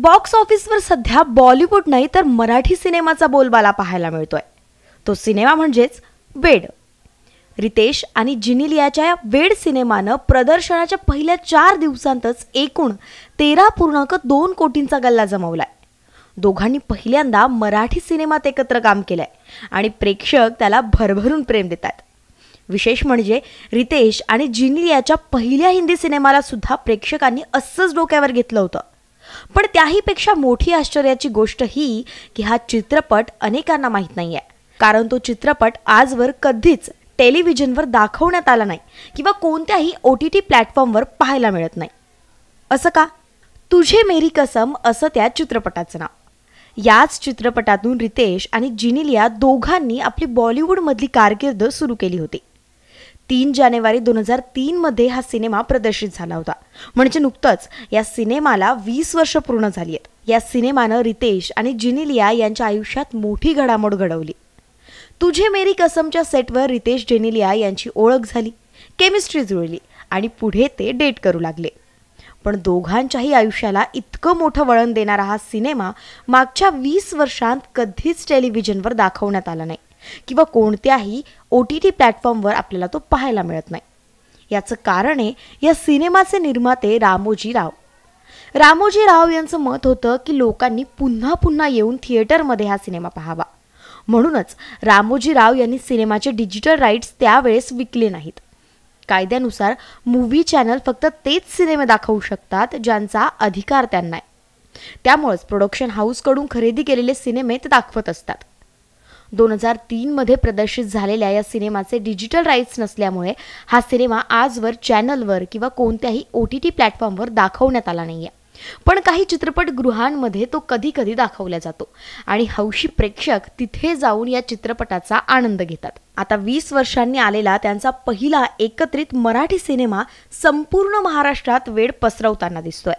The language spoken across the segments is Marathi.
बॉक्स ऑफिसवर सध्या बॉलिवूड नाही तर मराठी सिनेमाचा बोलबाला पाहायला मिळतोय तो सिनेमा म्हणजेच वेड रितेश आणि जिनिलियाच्या या वेड सिनेमानं प्रदर्शनाच्या पहिल्या चार दिवसांतच एकूण तेरा पूर्णांक दोन कोटींचा गल्ला जमवलाय दोघांनी पहिल्यांदा मराठी सिनेमात एकत्र काम केलंय आणि प्रेक्षक त्याला भरभरून प्रेम देतात विशेष म्हणजे रितेश आणि जिनिलियाच्या पहिल्या हिंदी सिनेमाला सुद्धा प्रेक्षकांनी असंच डोक्यावर घेतलं होतं पण त्याहीपेक्षा मोठी आश्चर्याची गोष्ट ही की हा चित्रपट अनेकांना माहीत नाही कारण तो चित्रपट आजवर कधीच टेलिव्हिजनवर दाखवण्यात आला नाही किंवा कोणत्याही ओ टी टी प्लॅटफॉर्मवर पाहायला मिळत नाही असं का तुझे मेरी कसम असं त्या चित्रपटाचं नाव याच चित्रपटातून रितेश आणि जिनिलिया दोघांनी आपली बॉलिवूडमधली कारकीर्द सुरू केली होती तीन जानेवारी दोन हजार तीनमध्ये हा सिनेमा प्रदर्शित झाला होता म्हणजे नुकतंच या सिनेमाला वीस वर्ष पूर्ण झाली आहेत या सिनेमानं रितेश आणि जिनिलिया यांच्या आयुष्यात मोठी घडामोड घडवली तुझे मेरी कसमच्या सेटवर रितेश जेनिलिया यांची ओळख झाली केमिस्ट्री जुळली आणि पुढे ते डेट करू लागले पण दोघांच्याही आयुष्याला इतकं मोठं वळण देणारा हा सिनेमा मागच्या वीस वर्षांत कधीच टेलिव्हिजनवर दाखवण्यात आला नाही किंवा कोणत्याही ओ टी टी प्लॅटफॉर्मवर आपल्याला तो पाहायला मिळत नाही याचं कारण आहे या सिनेमाचे निर्माते रामोजी राव रामोजी राव यांचं मत होतं की लोकांनी पुन्हा पुन्हा येऊन थिएटरमध्ये हा सिनेमा पाहावा म्हणूनच रामोजी राव यांनी सिनेमाचे डिजिटल राईट्स त्यावेळेस विकले नाहीत कायद्यानुसार मूव्ही चॅनल फक्त तेच सिनेमे दाखवू शकतात ज्यांचा अधिकार त्यांना आहे त्यामुळेच प्रोडक्शन हाऊसकडून खरेदी केलेले सिनेमे ते दाखवत असतात दोन हजार तीनमध्ये प्रदर्शित झालेल्या या सिनेमाचे डिजिटल राईट्स नसल्यामुळे हा सिनेमा आजवर चॅनलवर किंवा कोणत्याही ओ टी टी प्लॅटफॉर्मवर दाखवण्यात आला नाही आहे पण काही चित्रपटगृहांमध्ये तो कधी कधी दाखवला जातो आणि हौशी प्रेक्षक तिथे जाऊन या चित्रपटाचा आनंद घेतात आता वीस वर्षांनी आलेला त्यांचा पहिला एकत्रित मराठी सिनेमा संपूर्ण महाराष्ट्रात वेळ पसरवताना दिसतोय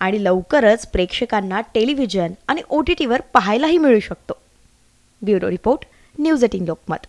आणि लवकरच प्रेक्षकांना टेलिव्हिजन आणि ओ टी टीवर पाहायलाही मिळू शकतो bureau report news eighteen Lokmat